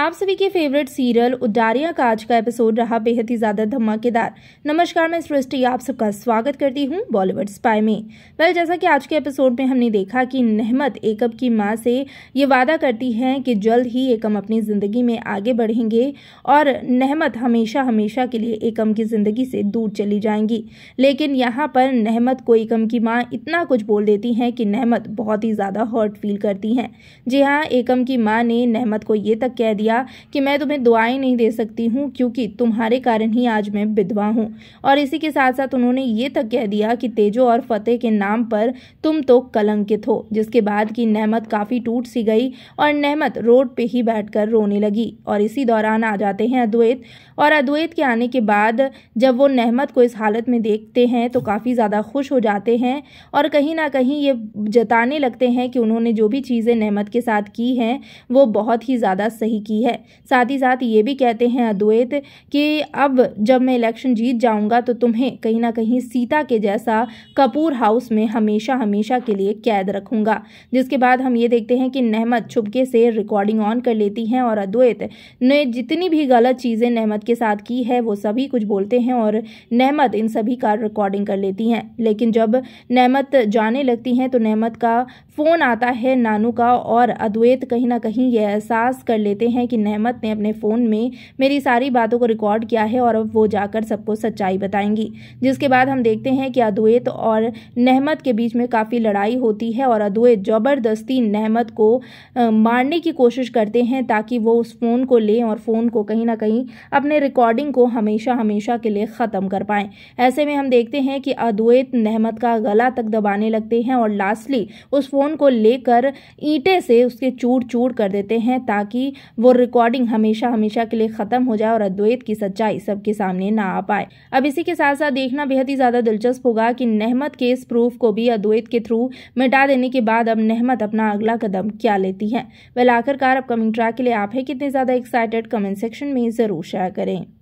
आप सभी के फेवरेट सीरियल उडारिया का आज का एपिसोड रहा बेहद ही ज़्यादा धमाकेदार नमस्कार मैं सृष्टि आप सबका स्वागत करती हूँ बॉलीवुड स्पाई में वेल जैसा कि आज के एपिसोड में हमने देखा कि नहमत एकम की माँ से ये वादा करती हैं कि जल्द ही एकम अपनी ज़िंदगी में आगे बढ़ेंगे और नहमत हमेशा हमेशा के लिए एकम की ज़िंदगी से दूर चली जाएंगी लेकिन यहाँ पर नहमत को एकम की माँ इतना कुछ बोल देती हैं कि नहमत बहुत ही ज़्यादा हॉट फील करती हैं जी हाँ एकम की माँ ने नहमत को ये तक कह दिया दिया कि मैं तुम्हें दुआएं नहीं दे सकती हूँ क्योंकि तुम्हारे कारण ही आज मैं विधवा हूँ और इसी के साथ साथ उन्होंने ये तक कह दिया कि तेजो और फतेह के नाम पर तुम तो कलंकित हो जिसके बाद की नहमत काफ़ी टूट सी गई और नहमत रोड पर ही बैठकर रोने लगी और इसी दौरान आ जाते हैं अद्वैत और अद्वैत के आने के बाद जब वो नहमत को इस हालत में देखते हैं तो काफ़ी ज़्यादा खुश हो जाते हैं और कहीं ना कहीं ये जताने लगते हैं कि उन्होंने जो भी चीज़ें नहमत के साथ की हैं वो बहुत ही ज़्यादा सही की रही है साथ ही साथ ये भी कहते हैं अद्वैत कि अब जब मैं इलेक्शन जीत जाऊंगा तो तुम्हें कहीं ना कहीं सीता के जैसा कपूर हाउस में हमेशा हमेशा के लिए कैद रखूंगा जिसके बाद हम ये देखते हैं कि नहमत छुपके से रिकॉर्डिंग ऑन कर लेती हैं और अद्वैत ने जितनी भी गलत चीज़ें नहमत के साथ की है वो सभी कुछ बोलते हैं और नहमत इन सभी का रिकॉर्डिंग कर लेती हैं लेकिन जब नहमत जाने लगती हैं तो नहमत का फ़ोन आता है नानू का और अद्वैत कहीं ना कहीं यह एहसास कर लेते हैं कि नहमत ने अपने फ़ोन में मेरी सारी बातों को रिकॉर्ड किया है और अब वो जाकर सबको सच्चाई बताएंगी जिसके बाद हम देखते हैं कि अद्वैत और नहमत के बीच में काफ़ी लड़ाई होती है और अद्वैत ज़बरदस्ती नहमत को मारने की कोशिश करते हैं ताकि वो उस फ़ोन को लें और फ़ोन को कहीं ना कहीं अपने रिकॉर्डिंग को हमेशा हमेशा के लिए ख़त्म कर पाएँ ऐसे में हम देखते हैं कि अद्वैत नहमत का गला तक दबाने लगते हैं और लास्टली उस फ़ोन को लेकर ईंटे से उसके चूर चूर कर देते हैं ताकि वो रिकॉर्डिंग हमेशा हमेशा के लिए खत्म हो जाए और अद्वैत की सच्चाई सबके सामने ना आ पाए अब इसी के साथ साथ देखना बेहद ही ज्यादा दिलचस्प होगा कि नहमत के इस प्रूफ को भी अद्वैत के थ्रू मिटा देने के बाद अब नहमत अपना अगला कदम क्या लेती है वेल आखिरकार अपकमिंग ट्रैक के लिए आप है कितने ज्यादा एक्साइटेड कमेंट सेक्शन में जरूर शेयर करें